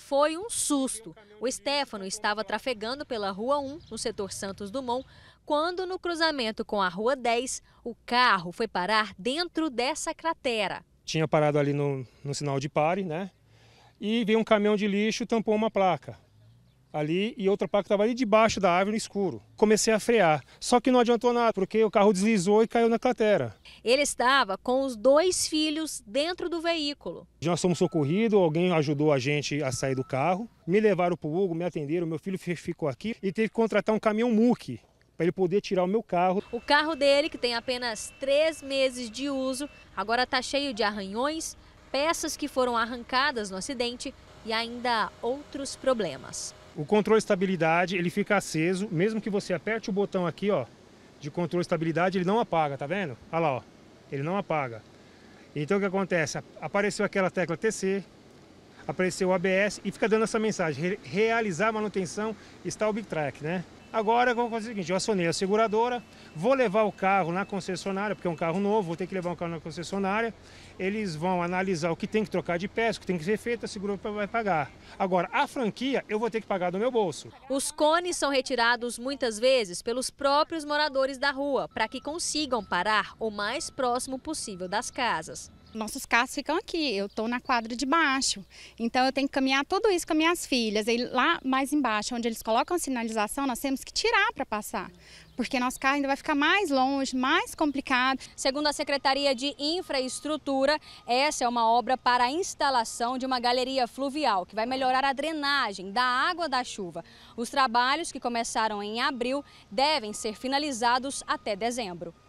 Foi um susto. O Stefano estava trafegando pela Rua 1, no setor Santos Dumont, quando, no cruzamento com a Rua 10, o carro foi parar dentro dessa cratera. Tinha parado ali no, no sinal de pare, né? E veio um caminhão de lixo e tampou uma placa ali e outra placa estava ali debaixo da árvore no escuro. Comecei a frear, só que não adiantou nada, porque o carro deslizou e caiu na cratera. Ele estava com os dois filhos dentro do veículo. Nós fomos socorridos, alguém ajudou a gente a sair do carro, me levaram para o Hugo, me atenderam, meu filho ficou aqui e teve que contratar um caminhão MUC para ele poder tirar o meu carro. O carro dele, que tem apenas três meses de uso, agora está cheio de arranhões, peças que foram arrancadas no acidente e ainda outros problemas. O controle de estabilidade, ele fica aceso, mesmo que você aperte o botão aqui, ó, de controle de estabilidade, ele não apaga, tá vendo? Olha lá, ó, ele não apaga. Então o que acontece? Apareceu aquela tecla TC, apareceu o ABS e fica dando essa mensagem, realizar manutenção está o Big Track, né? Agora eu vou fazer o seguinte, eu acionei a seguradora, vou levar o carro na concessionária, porque é um carro novo, vou ter que levar o um carro na concessionária. Eles vão analisar o que tem que trocar de peça, o que tem que ser feito, a seguradora vai pagar. Agora, a franquia eu vou ter que pagar do meu bolso. Os cones são retirados muitas vezes pelos próprios moradores da rua, para que consigam parar o mais próximo possível das casas. Nossos carros ficam aqui, eu estou na quadra de baixo. Então eu tenho que caminhar tudo isso com minhas filhas. E lá mais embaixo, onde eles colocam a sinalização, nós temos que tirar para passar. Porque nosso carro ainda vai ficar mais longe, mais complicado. Segundo a Secretaria de Infraestrutura, essa é uma obra para a instalação de uma galeria fluvial, que vai melhorar a drenagem da água da chuva. Os trabalhos, que começaram em abril, devem ser finalizados até dezembro.